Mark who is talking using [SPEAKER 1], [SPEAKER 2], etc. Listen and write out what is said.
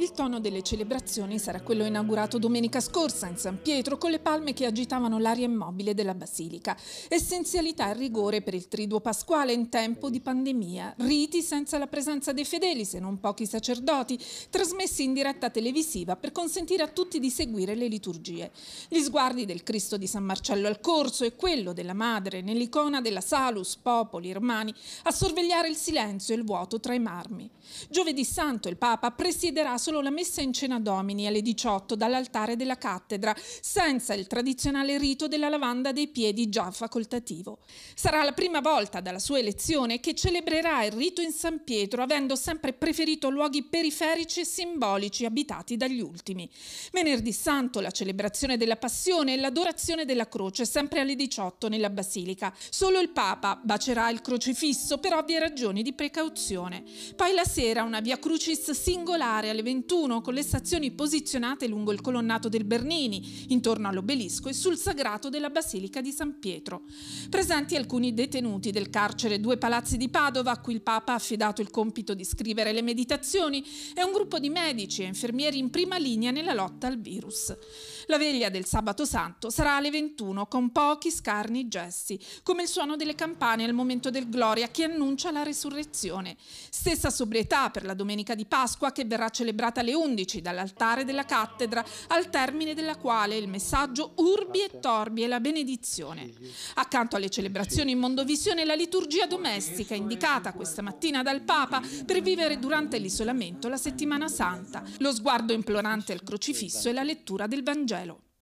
[SPEAKER 1] Il tono delle celebrazioni sarà quello inaugurato domenica scorsa in San Pietro con le palme che agitavano l'aria immobile della Basilica. Essenzialità e rigore per il triduo pasquale in tempo di pandemia, riti senza la presenza dei fedeli se non pochi sacerdoti, trasmessi in diretta televisiva per consentire a tutti di seguire le liturgie. Gli sguardi del Cristo di San Marcello al corso e quello della Madre nell'icona della Salus, Popoli, Romani, a sorvegliare il silenzio e il vuoto tra i marmi. Giovedì Santo il Papa presiederà solo la messa in cena domini alle 18 dall'altare della cattedra, senza il tradizionale rito della lavanda dei piedi già facoltativo. Sarà la prima volta dalla sua elezione che celebrerà il rito in San Pietro, avendo sempre preferito luoghi periferici e simbolici abitati dagli ultimi. Venerdì Santo la celebrazione della Passione e l'adorazione della Croce, sempre alle 18 nella Basilica. Solo il Papa bacerà il crocifisso per ovvie ragioni di precauzione. Poi la sera una via crucis singolare alle 21 21 con le stazioni posizionate lungo il colonnato del Bernini, intorno all'obelisco e sul sagrato della Basilica di San Pietro. Presenti alcuni detenuti del carcere Due Palazzi di Padova, a cui il Papa ha affidato il compito di scrivere le meditazioni, e un gruppo di medici e infermieri in prima linea nella lotta al virus. La veglia del sabato santo sarà alle 21 con pochi scarni gesti, come il suono delle campane al momento del Gloria che annuncia la resurrezione. Stessa sobrietà per la domenica di Pasqua che verrà celebrata convocata alle 11 dall'altare della cattedra, al termine della quale il messaggio Urbi e Torbi è la benedizione. Accanto alle celebrazioni in Mondovisione, la liturgia domestica indicata questa mattina dal Papa per vivere durante l'isolamento la settimana santa, lo sguardo implorante al crocifisso e la lettura del Vangelo.